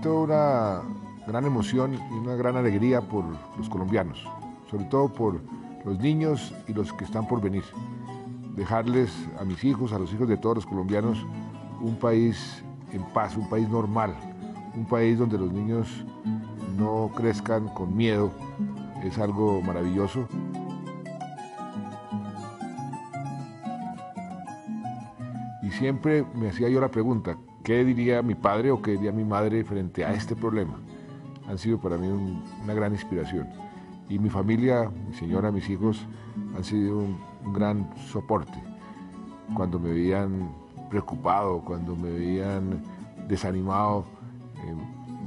siento una gran emoción y una gran alegría por los colombianos, sobre todo por los niños y los que están por venir. Dejarles a mis hijos, a los hijos de todos los colombianos, un país en paz, un país normal, un país donde los niños no crezcan con miedo, es algo maravilloso. Y siempre me hacía yo la pregunta, ¿Qué diría mi padre o qué diría mi madre frente a este problema? Han sido para mí una gran inspiración. Y mi familia, mi señora, mis hijos, han sido un, gran soporte. Cuando me veían preocupado, cuando me veían desanimado, eh,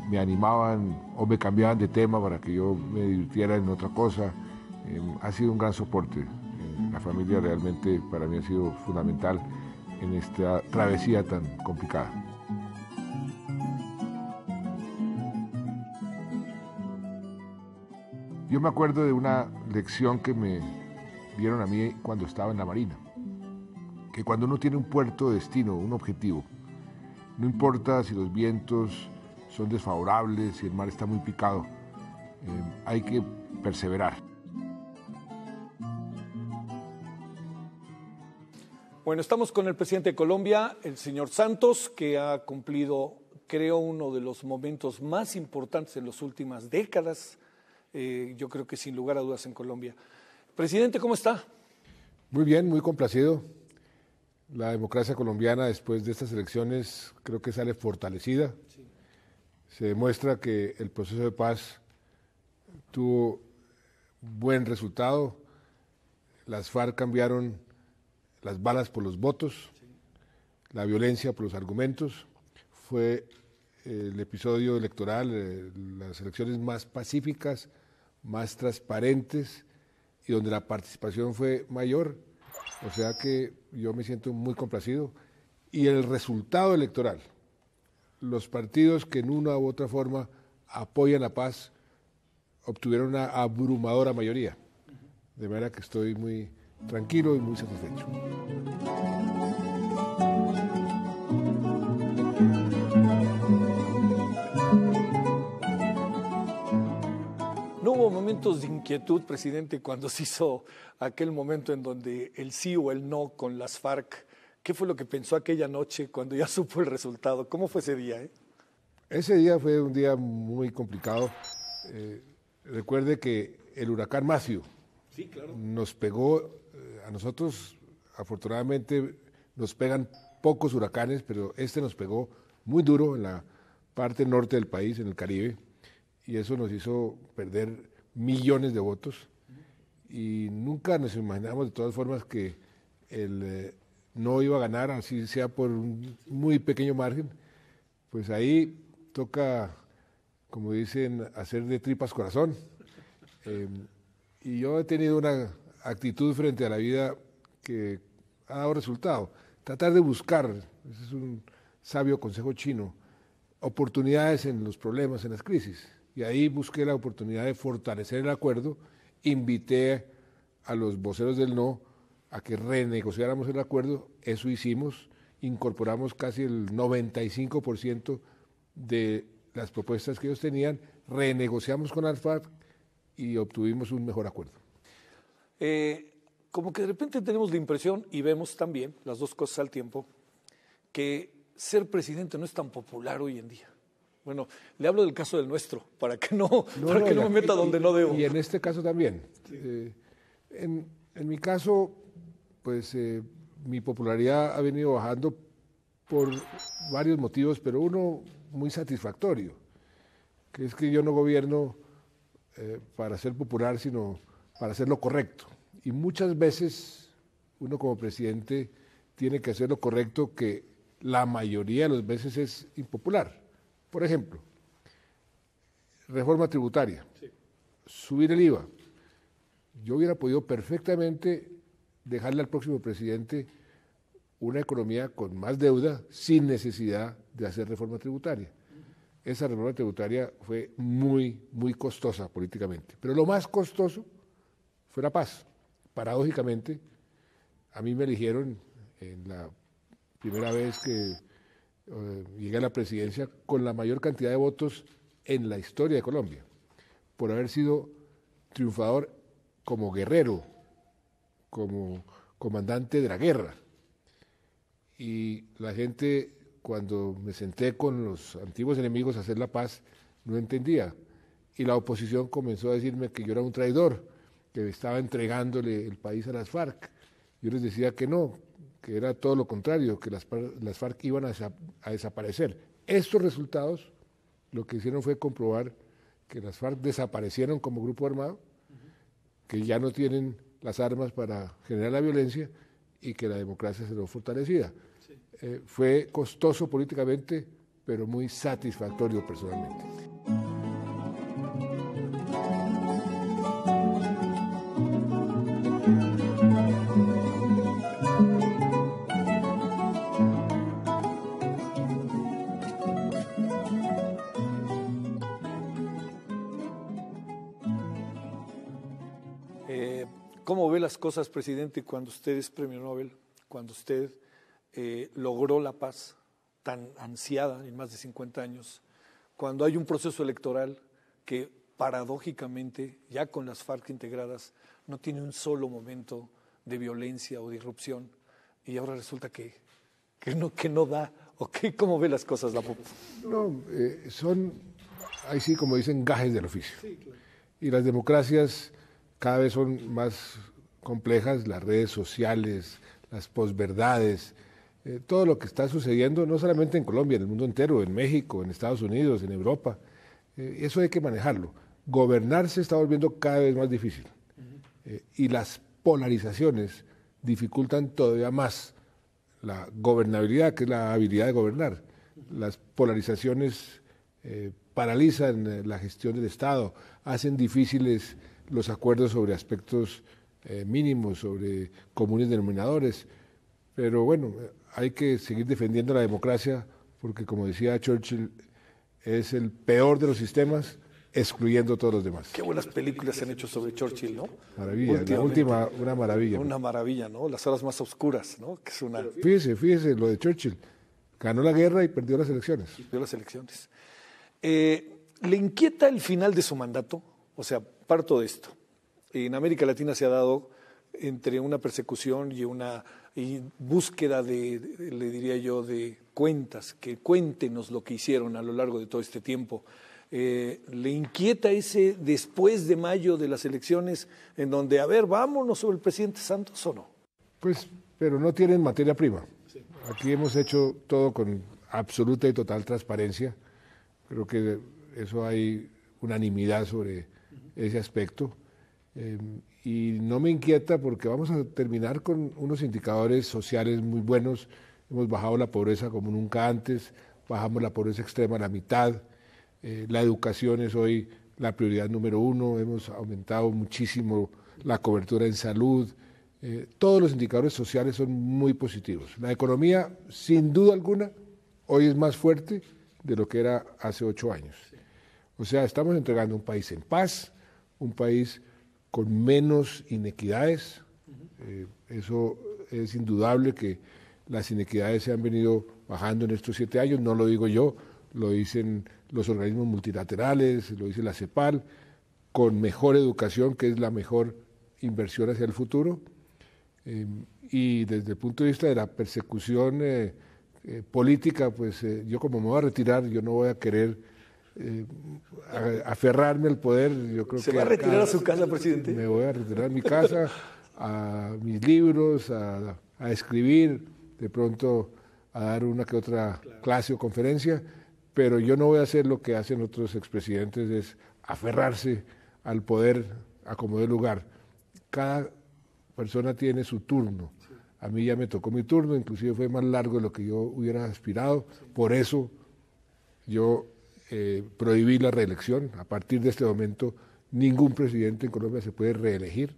me animaban o me cambiaban de tema para que yo me divirtiera en otra cosa. Eh, ha sido un gran soporte. Eh, la familia realmente para mí ha sido fundamental en esta travesía tan complicada. Yo me acuerdo de una lección que me dieron a mí cuando estaba en la Marina, que cuando uno tiene un puerto de destino, un objetivo, no importa si los vientos son desfavorables, si el mar está muy picado, eh, hay que perseverar. Bueno, estamos con el presidente de Colombia, el señor Santos, que ha cumplido, creo, uno de los momentos más importantes en las últimas décadas eh, yo creo que sin lugar a dudas en Colombia. Presidente, ¿cómo está? Muy bien, muy complacido. La democracia colombiana después de estas elecciones creo que sale fortalecida. Se demuestra que el proceso de paz tuvo buen resultado. Las FARC cambiaron las balas por los votos, la violencia por los argumentos. Fue el episodio electoral, eh, las elecciones más pacíficas más transparentes y donde la participación fue mayor. O sea que yo me siento muy complacido. Y el resultado electoral, los partidos que en una u otra forma apoyan la paz, obtuvieron una abrumadora mayoría. De manera que estoy muy tranquilo y muy satisfecho. momentos de inquietud, presidente, cuando se hizo aquel momento en donde el sí o el no con las FARC? ¿Qué fue lo que pensó aquella noche cuando ya supo el resultado? ¿Cómo fue ese día? Eh? Ese día fue un día muy complicado. Eh, recuerde que el huracán Macio nos pegó, eh, a nosotros afortunadamente nos pegan pocos huracanes, pero este nos pegó muy duro en la parte norte del país, en el Caribe, y eso nos hizo perder millones de votos y nunca nos imaginamos de todas formas que él eh, no iba a ganar, así sea por un muy pequeño margen, pues ahí toca, como dicen, hacer de tripas corazón. Em, y yo he tenido una actitud frente a la vida que ha dado resultado. Tratar de buscar, ese es un sabio consejo chino, oportunidades en los problemas, en las crisis y ahí busqué la oportunidad de fortalecer el acuerdo, invité a los voceros del no a que renegociáramos el acuerdo, eso hicimos, incorporamos casi el 95% de las propuestas que ellos tenían, renegociamos con ALFAD y obtuvimos un mejor acuerdo. Eh, como que de repente tenemos la impresión y vemos también las dos cosas al tiempo, que ser presidente no es tan popular hoy en día. Bueno, le hablo del caso del nuestro, para que no, para que no me meta donde no debo. Y en este caso también. Eh, en, mi caso, pues eh, mi popularidad ha venido bajando por varios motivos, pero uno muy satisfactorio, que es que yo no gobierno eh, para ser popular, sino para hacer lo correcto. Y muchas veces uno como presidente tiene que hacer lo correcto que la mayoría de las veces es impopular. Por ejemplo, reforma tributaria, subir el IVA. Yo hubiera podido perfectamente dejarle al próximo presidente una economía con más deuda sin necesidad de hacer reforma tributaria. Esa reforma tributaria fue muy, muy costosa políticamente. Pero lo más costoso fue la paz. Paradójicamente, a mí me eligieron en la primera vez que eh, llegué a la presidencia con la mayor cantidad de votos en la historia de Colombia, por haber sido triunfador como guerrero, como comandante de la guerra. Y la gente, cuando me senté con los antiguos enemigos a hacer la paz, no entendía. Y la oposición comenzó a decirme que yo era un traidor, que estaba entregándole el país a las FARC. Yo les decía que no, que era todo lo contrario, que las, las FARC iban a, desaparecer. Estos resultados lo que hicieron fue comprobar que las FARC desaparecieron como grupo armado, que ya no tienen las armas para generar la violencia y que la democracia se lo fortalecida. Eh, fue costoso políticamente, pero muy satisfactorio personalmente. ve las cosas, presidente, cuando usted es premio Nobel, cuando usted eh, logró la paz tan ansiada en más de 50 años, cuando hay un proceso electoral que paradójicamente, ya con las FARC integradas, no tiene un solo momento de violencia o de irrupción, y ahora resulta que, que, no, que no da, o que, ¿cómo ve las cosas la popa? No, eh, son, ahí sí, como dicen, gajes del oficio. Y las democracias cada vez son más complejas, las redes sociales, las posverdades, eh, todo lo que está sucediendo, no solamente en Colombia, en el mundo entero, en México, en Estados Unidos, en Europa. Eh, eso hay que manejarlo. Gobernar se está volviendo cada vez más difícil. Eh, y las polarizaciones dificultan todavía más la gobernabilidad, que es la habilidad de gobernar. Las polarizaciones paralizan la gestión del Estado, hacen difíciles los acuerdos sobre aspectos eh, mínimos, sobre comunes denominadores, pero bueno, hay que seguir defendiendo la democracia porque, como decía Churchill, es el peor de los sistemas excluyendo a todos los demás. Qué buenas películas se han hecho sobre Churchill, ¿no? Maravilla, la última, una maravilla. Una maravilla, ¿no? Las horas más oscuras, ¿no? Fíjese, fíjese lo de Churchill. Ganó la guerra y perdió las elecciones. perdió las elecciones. Eh, ¿Le inquieta el final de su mandato? O sea, parto de esto en América Latina se ha dado entre una persecución y una búsqueda de, le diría yo, de cuentas, que cuéntenos lo que hicieron a lo largo de todo este tiempo. Eh, ¿Le inquieta ese después de mayo de las elecciones en donde, a ver, vámonos sobre el presidente Santos o no? Pues, pero no tienen materia prima. Aquí hemos hecho todo con absoluta y total transparencia. Creo que eso hay unanimidad sobre ese aspecto. Em, y no me inquieta porque vamos a terminar con unos indicadores sociales muy buenos. Hemos bajado la pobreza como nunca antes, bajamos la pobreza extrema a la mitad, eh, la educación es hoy la prioridad número uno, hemos aumentado muchísimo la cobertura en salud, eh, todos los indicadores sociales son muy positivos. La economía, sin duda alguna, hoy es más fuerte de lo que era hace ocho años. O sea, estamos entregando un país en paz, un país con menos inequidades. Eh, eso es indudable que las inequidades se han venido bajando en estos siete años, no lo digo yo, lo dicen los organismos multilaterales, lo dice la CEPAL, con mejor educación, que es la mejor inversión hacia el futuro. Eh, y desde el punto de vista de la persecución eh, política, pues yo como me voy a retirar, yo no voy a querer eh, aferrarme al poder. Yo creo ¿Se que va a retirar a su casa, presidente? Me voy a retirar a mi casa, a mis libros, a, escribir, de pronto a dar una que otra clase o conferencia, pero yo no voy a hacer lo que hacen otros expresidentes, es aferrarse al poder a como de lugar. Cada persona tiene su turno. A mí ya me tocó mi turno, inclusive fue más largo de lo que yo hubiera aspirado. Por eso yo eh, prohibir la reelección. A partir de este momento, ningún presidente en Colombia se puede reelegir.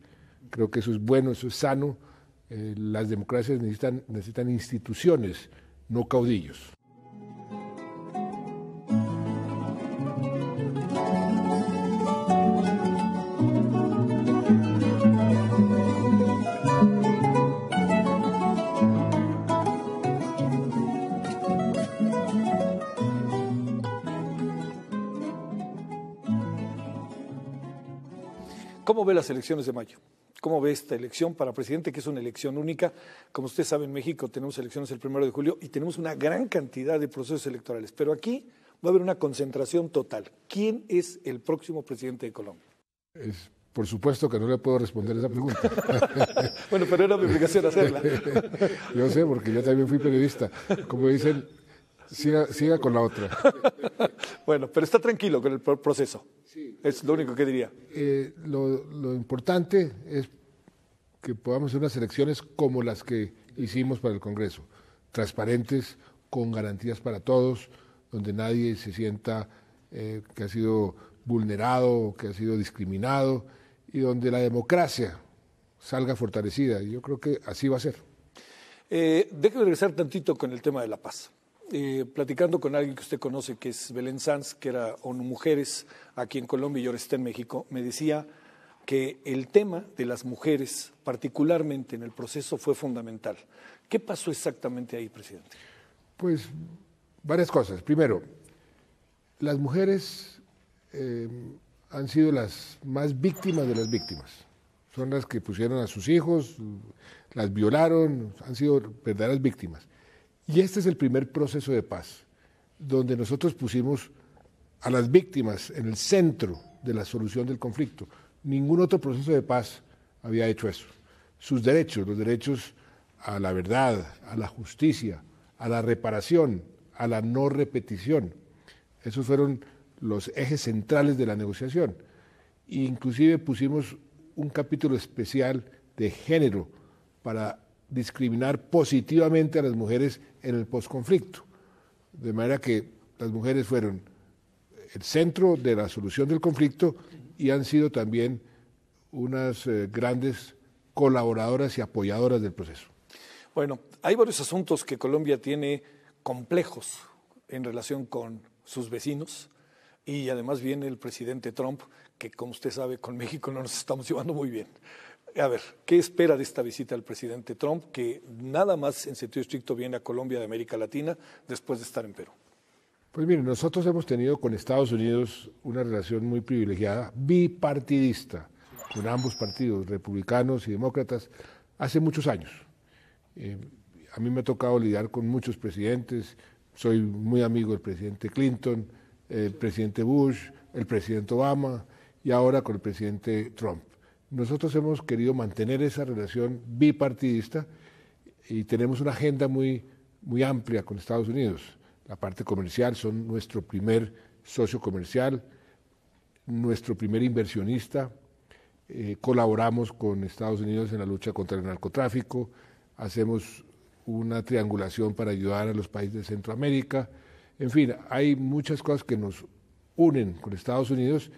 Creo que eso es bueno, eso es sano. Eh, las democracias necesitan, necesitan instituciones, no caudillos. ¿Cómo ve las elecciones de mayo? ¿Cómo ve esta elección para presidente, que es una elección única? Como usted sabe, en México tenemos elecciones el primero de julio y tenemos una gran cantidad de procesos electorales, pero aquí va a haber una concentración total. ¿Quién es el próximo presidente de Colombia? Es, por supuesto que no le puedo responder esa pregunta. bueno, pero era mi obligación hacerla. yo sé, porque yo también fui periodista. Como dicen, Siga, siga con la otra. bueno, pero está tranquilo con el proceso. es lo único que diría. Eh, lo, importante es que podamos hacer unas elecciones como las que hicimos para el Congreso, transparentes, con garantías para todos, donde nadie se sienta eh, que ha sido vulnerado, que ha sido discriminado, y donde la democracia salga fortalecida. yo creo que así va a ser. Eh, déjeme regresar tantito con el tema de la paz. Eh, platicando con alguien que usted conoce, que es Belén Sanz, que era ONU Mujeres aquí en Colombia y ahora está en México, me decía que el tema de las mujeres, particularmente en el proceso, fue fundamental. ¿Qué pasó exactamente ahí, presidente? Pues varias cosas. Primero, las mujeres eh, han sido las más víctimas de las víctimas. Son las que pusieron a sus hijos, las violaron, han sido verdaderas víctimas. Y este es el primer proceso de paz, donde nosotros pusimos a las víctimas en el centro de la solución del conflicto. Ningún otro proceso de paz había hecho eso. Sus derechos, los derechos a la verdad, a la justicia, a la reparación, a la no repetición. Esos fueron los ejes centrales de la negociación. inclusive pusimos un capítulo especial de género para discriminar positivamente a las mujeres en el posconflicto. De manera que las mujeres fueron el centro de la solución del conflicto y han sido también unas eh, grandes colaboradoras y apoyadoras del proceso. Bueno, hay varios asuntos que Colombia tiene complejos en relación con sus vecinos y además viene el presidente Trump, que como usted sabe, con México no nos estamos llevando muy bien. A ver, ¿qué espera de esta visita al presidente Trump, que nada más en sentido estricto viene a Colombia de América Latina después de estar en Perú? Pues mire, nosotros hemos tenido con Estados Unidos una relación muy privilegiada, bipartidista, con ambos partidos, republicanos y demócratas, hace muchos años. Eh, a mí me ha tocado lidiar con muchos presidentes, soy muy amigo del presidente Clinton, el presidente Bush, el presidente Obama y ahora con el presidente Trump. Nosotros hemos querido mantener esa relación bipartidista y tenemos una agenda muy, muy amplia con Estados Unidos. La parte comercial son nuestro primer socio comercial, nuestro primer inversionista. Eh, colaboramos con Estados Unidos en la lucha contra el narcotráfico, hacemos una triangulación para ayudar a los países de Centroamérica. En fin, hay muchas cosas que nos unen con Estados Unidos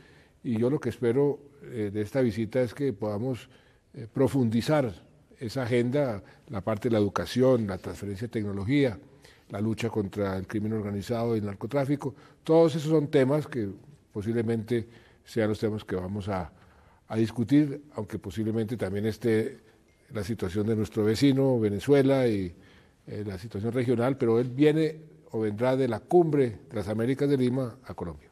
y yo lo que espero eh, de esta visita es que podamos eh, profundizar esa agenda, la parte de la educación, la transferencia de tecnología, la lucha contra el crimen organizado y el narcotráfico. Todos esos son temas que posiblemente sean los temas que vamos a, discutir, aunque posiblemente también esté la situación de nuestro vecino, Venezuela, y eh, la situación regional, pero él viene o vendrá de la cumbre de las Américas de Lima a Colombia.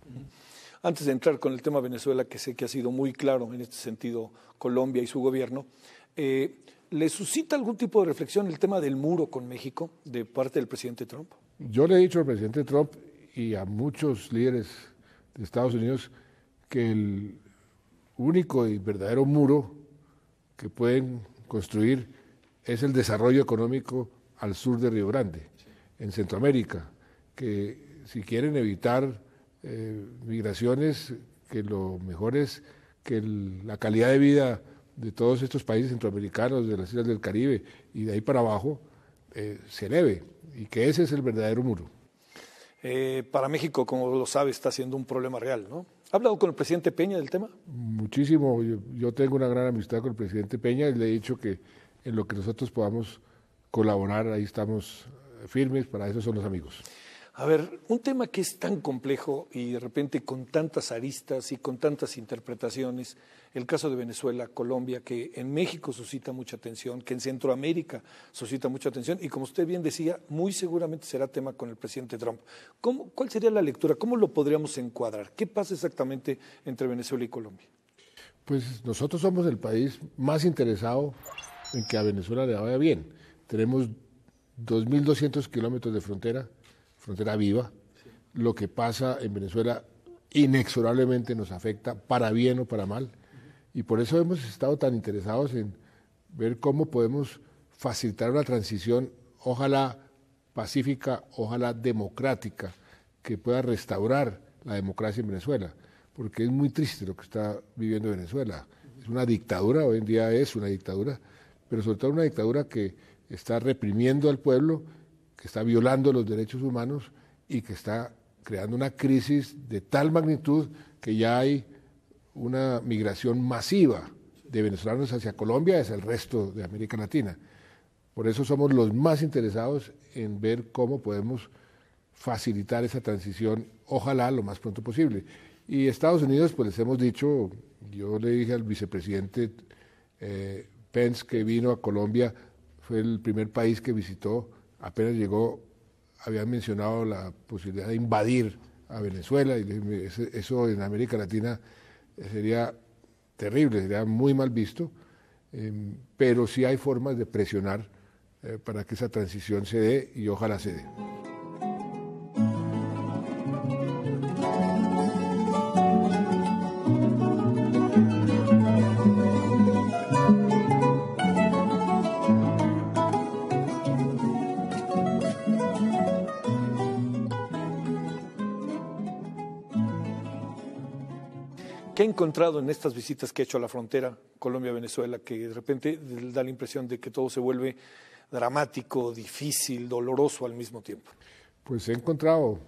Antes de entrar con el tema Venezuela, que sé que ha sido muy claro en este sentido Colombia y su gobierno, eh, ¿le suscita algún tipo de reflexión el tema del muro con México de parte del presidente Trump? Yo le he dicho al presidente Trump y a muchos líderes de Estados Unidos que el único y verdadero muro que pueden construir es el desarrollo económico al sur de Río Grande, en Centroamérica, que si quieren evitar eh, migraciones, que lo mejor es que la calidad de vida de todos estos países centroamericanos, de las islas del Caribe y de ahí para abajo, eh, se eleve y que ese es el verdadero muro. Eh, para México, como lo sabe, está siendo un problema real, ¿no? ¿Ha hablado con el presidente Peña del tema? Muchísimo. Yo, yo, tengo una gran amistad con el presidente Peña y le he dicho que en lo que nosotros podamos colaborar, ahí estamos firmes, para eso son los amigos. A ver, un tema que es tan complejo y de repente con tantas aristas y con tantas interpretaciones, el caso de Venezuela, Colombia, que en México suscita mucha atención, que en Centroamérica suscita mucha atención y como usted bien decía, muy seguramente será tema con el presidente Trump. ¿Cuál sería la lectura? ¿Cómo lo podríamos encuadrar? ¿Qué pasa exactamente entre Venezuela y Colombia? Pues nosotros somos el país más interesado en que a Venezuela le vaya bien. Tenemos 2.200 kilómetros de frontera Frontera Viva, lo que pasa en Venezuela inexorablemente nos afecta para bien o para mal. Y por eso hemos estado tan interesados en ver cómo podemos facilitar una transición, ojalá pacífica, ojalá democrática, que pueda restaurar la democracia en Venezuela, porque es muy triste lo que está viviendo Venezuela. Es una dictadura, hoy en día es una dictadura, pero sobre todo una dictadura que está reprimiendo al pueblo que está violando los derechos humanos y que está creando una crisis de tal magnitud que ya hay una migración masiva de venezolanos hacia Colombia, hacia el resto de América Latina. Por eso somos los más interesados en ver cómo podemos facilitar esa transición, ojalá lo más pronto posible. Y Estados Unidos, pues les hemos dicho, yo le dije al vicepresidente eh, Pence que vino a Colombia, fue el primer país que visitó apenas llegó, habían mencionado la posibilidad de invadir a Venezuela, y eso en América Latina sería terrible, sería muy mal visto, em, pero sí hay formas de presionar eh, para que esa transición se dé y ojalá se dé. encontrado en estas visitas que he hecho a la frontera Colombia-Venezuela, que de repente da la impresión de que todo se vuelve dramático, difícil, doloroso al mismo tiempo? Pues he encontrado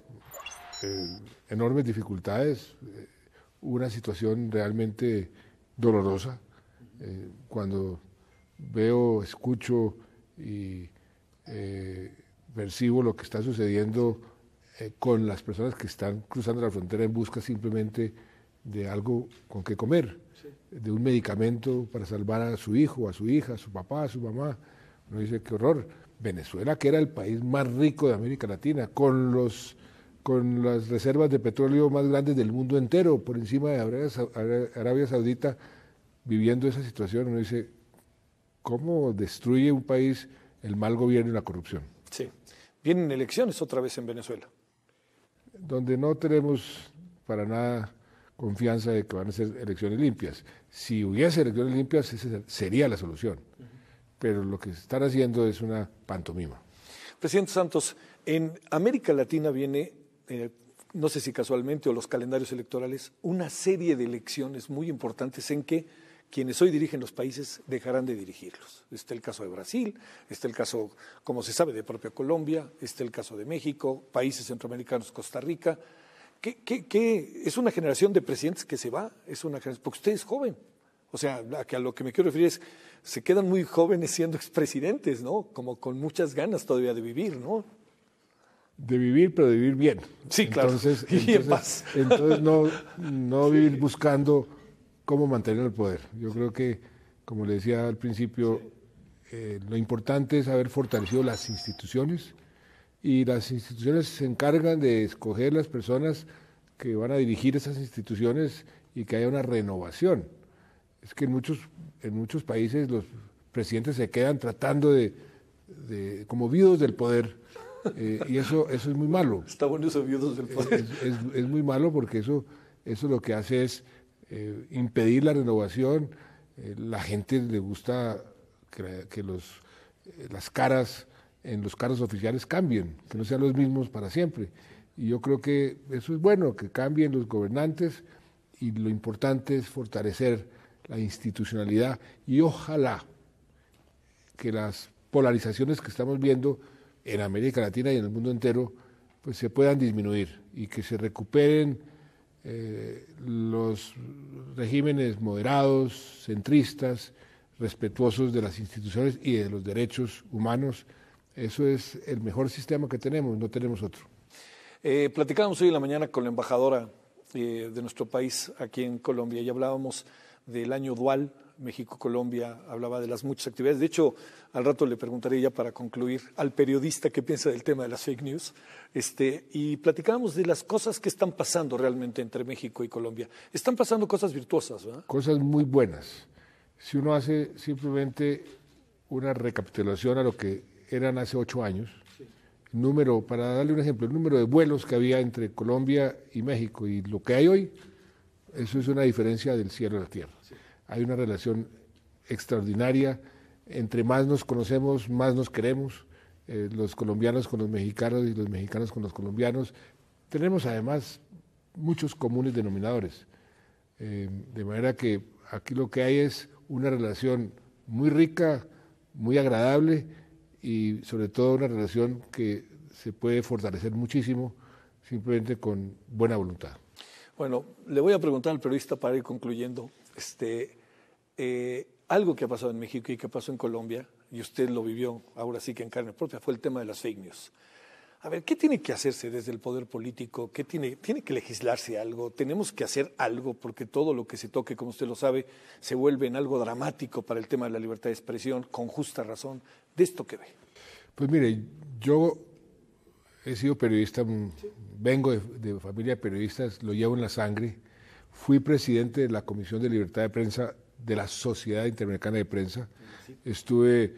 eh, enormes dificultades, eh, una situación realmente dolorosa. Eh, cuando veo, escucho y percibo lo que está sucediendo con las personas que están cruzando la frontera en busca simplemente de algo con qué comer, de un medicamento para salvar a su hijo, a su hija, a su papá, a su mamá. Uno dice, qué horror. Venezuela, que era el país más rico de América Latina, con, los, con las reservas de petróleo más grandes del mundo entero, por encima de Arabia, Arabia Saudita, viviendo esa situación, uno dice, ¿cómo destruye un país el mal gobierno y la corrupción? Sí. Vienen elecciones otra vez en Venezuela. Donde no tenemos para nada confianza de que van a ser elecciones limpias. Si hubiese elecciones limpias, esa sería la solución. Pero lo que se están haciendo es una pantomima. Presidente Santos, en América Latina viene, eh, no sé si casualmente o los calendarios electorales, una serie de elecciones muy importantes en que quienes hoy dirigen los países dejarán de dirigirlos. Está el caso de Brasil, está el caso, como se sabe, de propia Colombia, está el caso de México, países centroamericanos, Costa Rica. ¿Qué, Es una generación de presidentes que se va, es una porque usted es joven. O sea, a lo que me quiero referir es, se quedan muy jóvenes siendo expresidentes, ¿no? Como con muchas ganas todavía de vivir, ¿no? De vivir, pero de vivir bien. Sí, claro. Entonces, y entonces, en Entonces no, no vivir buscando cómo mantener el poder. Yo creo que, como le decía al principio, eh, lo importante es haber fortalecido las instituciones, y las instituciones se encargan de escoger las personas que van a dirigir esas instituciones y que haya una renovación. Es que en muchos, en muchos países los presidentes se quedan tratando de, de como viudos del poder eh, y eso, eso es muy malo. Está bueno eso, viudos del poder. Es, es, muy malo porque eso, eso lo que hace es eh, impedir la renovación. Eh, la gente le gusta que, que los, las caras en los cargos oficiales cambien, que no sean los mismos para siempre. Y yo creo que eso es bueno, que cambien los gobernantes y lo importante es fortalecer la institucionalidad y ojalá que las polarizaciones que estamos viendo en América Latina y en el mundo entero pues se puedan disminuir y que se recuperen eh, los regímenes moderados, centristas, respetuosos de las instituciones y de los derechos humanos eso es el mejor sistema que tenemos, no tenemos otro. Eh, platicábamos hoy en la mañana con la embajadora eh, de nuestro país aquí en Colombia y hablábamos del año dual México-Colombia, hablaba de las muchas actividades. De hecho, al rato le preguntaré ya para concluir al periodista qué piensa del tema de las fake news. Este, y platicábamos de las cosas que están pasando realmente entre México y Colombia. Están pasando cosas virtuosas, ¿verdad? Cosas muy buenas. Si uno hace simplemente una recapitulación a lo que eran hace ocho años. Número, para darle un ejemplo, el número de vuelos que había entre Colombia y México y lo que hay hoy, eso es una diferencia del cielo a la tierra. Hay una relación extraordinaria, entre más nos conocemos, más nos queremos, eh, los colombianos con los mexicanos y los mexicanos con los colombianos. Tenemos además muchos comunes denominadores, eh, de manera que aquí lo que hay es una relación muy rica, muy agradable y sobre todo una relación que se puede fortalecer muchísimo simplemente con buena voluntad. Bueno, le voy a preguntar al periodista para ir concluyendo este, eh, algo que ha pasado en México y que pasó en Colombia, y usted lo vivió ahora sí que en carne propia, fue el tema de las fake news. A ver, ¿qué tiene que hacerse desde el poder político? ¿Qué tiene, tiene que legislarse algo? Tenemos que hacer algo porque todo lo que se toque, como usted lo sabe, se vuelve en algo dramático para el tema de la libertad de expresión, con justa razón. ¿De esto qué ve? Pues mire, yo he sido periodista, mm, vengo de, familia de periodistas, lo llevo en la sangre. Fui presidente de la Comisión de Libertad de Prensa de la Sociedad Interamericana de Prensa. Estuve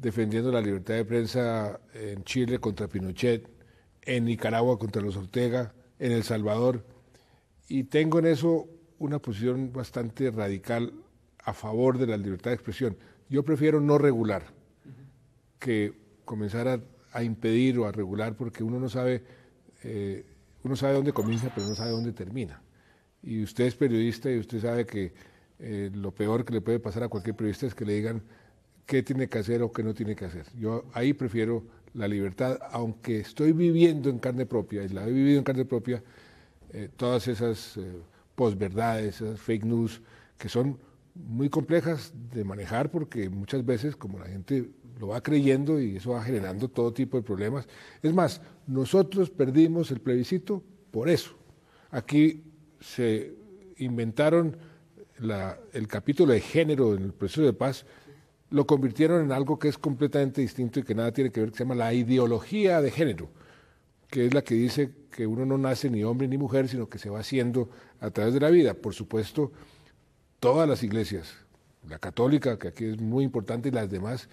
defendiendo la libertad de prensa en Chile contra Pinochet, en Nicaragua contra los Ortega, en El Salvador. Y tengo en eso una posición bastante radical a favor de la libertad de expresión. Yo prefiero no regular que comenzar a, impedir o a regular porque uno no sabe, eh, uno sabe dónde comienza pero no sabe dónde termina. Y usted es periodista y usted sabe que eh, lo peor que le puede pasar a cualquier periodista es que le digan qué tiene que hacer o qué no tiene que hacer. Yo ahí prefiero la libertad, aunque estoy viviendo en carne propia, y la he vivido en carne propia, eh, todas esas eh, posverdades, esas fake news, que son muy complejas de manejar porque muchas veces, como la gente lo va creyendo y eso va generando todo tipo de problemas. Es más, nosotros perdimos el plebiscito por eso. Aquí se inventaron el capítulo de género en el proceso de paz lo convirtieron en algo que es completamente distinto y que nada tiene que ver, que se llama la ideología de género, que es la que dice que uno no nace ni hombre ni mujer, sino que se va haciendo a través de la vida. Por supuesto, todas las iglesias, la católica, que aquí es muy importante, y las demás,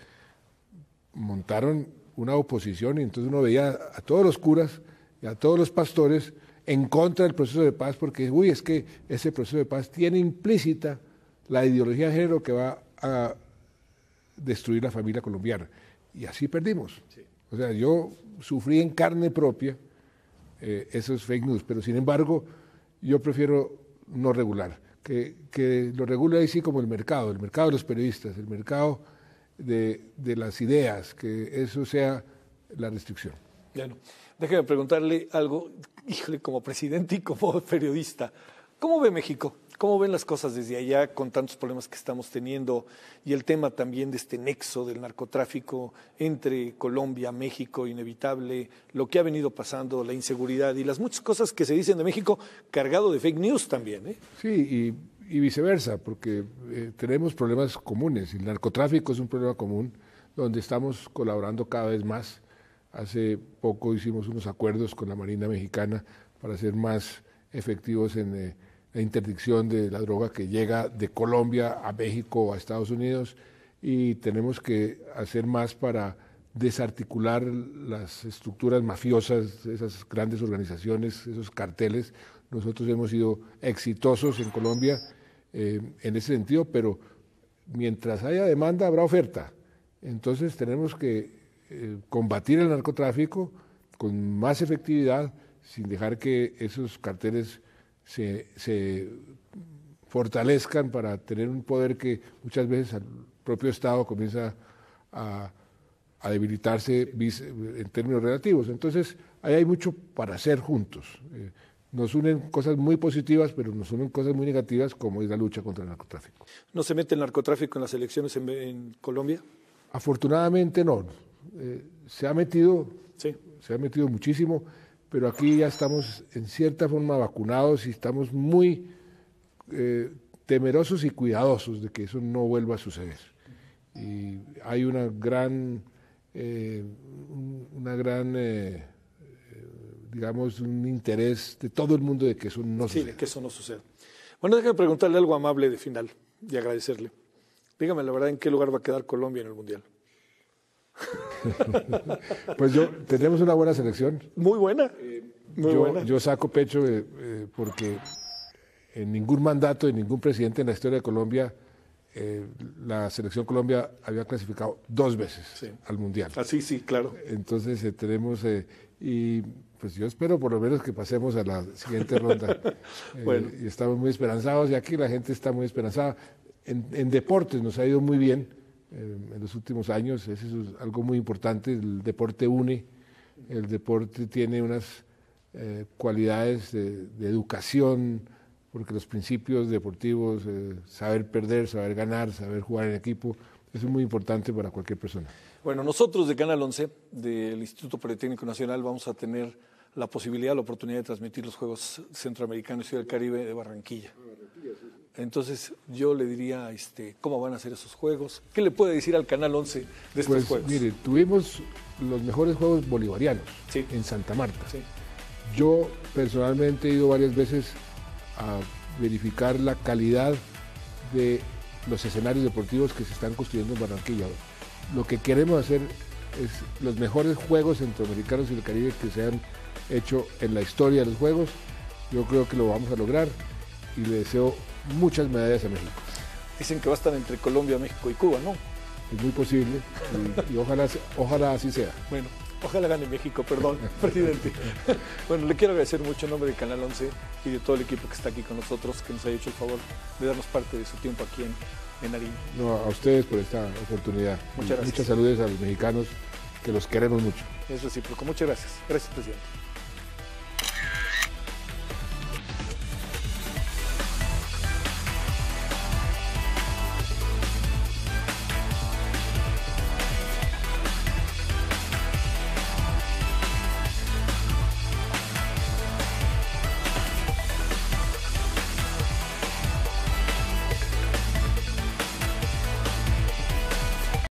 montaron una oposición y entonces uno veía a todos los curas y a todos los pastores en contra del proceso de paz porque, uy, es que ese proceso de paz tiene implícita la ideología de género que va a destruir la familia colombiana. Y así perdimos. O sea, yo sufrí en carne propia eh, esos fake news, pero sin embargo yo prefiero no regular, que, lo regule así como el mercado, el mercado de los periodistas, el mercado de, las ideas, que eso sea la restricción. Bueno, déjeme preguntarle algo, híjole, como presidente y como periodista, ¿cómo ve México? ¿Cómo ven las cosas desde allá con tantos problemas que estamos teniendo y el tema también de este nexo del narcotráfico entre Colombia, México, inevitable, lo que ha venido pasando, la inseguridad y las muchas cosas que se dicen de México cargado de fake news también? ¿eh? Sí, y, viceversa, porque eh, tenemos problemas comunes. El narcotráfico es un problema común donde estamos colaborando cada vez más. Hace poco hicimos unos acuerdos con la Marina Mexicana para ser más efectivos en... Eh, la e interdicción de la droga que llega de Colombia a México o a Estados Unidos y tenemos que hacer más para desarticular las estructuras mafiosas, esas grandes organizaciones, esos carteles. Nosotros hemos sido exitosos en Colombia eh, en ese sentido, pero mientras haya demanda habrá oferta. Entonces tenemos que eh, combatir el narcotráfico con más efectividad, sin dejar que esos carteles se, fortalezcan para tener un poder que muchas veces al propio Estado comienza a, debilitarse en términos relativos. Entonces, ahí hay mucho para hacer juntos. Eh, nos unen cosas muy positivas, pero nos unen cosas muy negativas, como es la lucha contra el narcotráfico. ¿No se mete el narcotráfico en las elecciones en, Colombia? Afortunadamente no. Eh, se ha metido, se ha metido muchísimo pero aquí ya estamos en cierta forma vacunados y estamos muy eh, temerosos y cuidadosos de que eso no vuelva a suceder. Y hay una gran, eh, una gran eh, digamos, un interés de todo el mundo de que eso no suceda. Sí, de que eso no suceda. Bueno, déjame preguntarle algo amable de final y agradecerle. Dígame la verdad, ¿en qué lugar va a quedar Colombia en el Mundial? pues yo, tenemos una buena selección. Muy buena. Eh, yo, saco pecho eh, eh, porque en ningún mandato de ningún presidente en la historia de Colombia la selección Colombia había clasificado dos veces al Mundial. Así, ah, sí, claro. Entonces tenemos, y pues yo espero por lo menos que pasemos a la siguiente ronda. bueno. y estamos muy esperanzados y aquí la gente está muy esperanzada. en deportes nos ha ido muy bien eh, en los últimos años. Eso es algo muy importante. El deporte une, el deporte tiene unas eh, cualidades de, educación, porque los principios deportivos, eh, saber perder, saber ganar, saber jugar en equipo, eso es muy importante para cualquier persona. Bueno, nosotros de Canal 11, del Instituto Politécnico Nacional, vamos a tener la posibilidad, la oportunidad de transmitir los Juegos Centroamericanos y del Caribe de Barranquilla. Entonces yo le diría este, cómo van a ser esos juegos. ¿Qué le puede decir al Canal 11 de estos pues, juegos? Mire, tuvimos los mejores juegos bolivarianos en Santa Marta. Yo personalmente he ido varias veces a verificar la calidad de los escenarios deportivos que se están construyendo en Barranquilla. Lo que queremos hacer es los mejores juegos centroamericanos y del Caribe que se han hecho en la historia de los juegos. Yo creo que lo vamos a lograr y le deseo muchas medallas a México. Dicen que va a estar entre Colombia, México y Cuba, ¿no? Es muy posible y, ojalá, ojalá así sea. Bueno, Ojalá gane México, perdón, presidente. bueno, le quiero agradecer mucho en nombre del Canal 11 y de todo el equipo que está aquí con nosotros, que nos ha hecho el favor de darnos parte de su tiempo aquí en, en No, a ustedes por esta oportunidad. Muchas gracias. Muchas saludes a los mexicanos, que los queremos mucho. Eso Es recíproco. Muchas gracias. Gracias, presidente.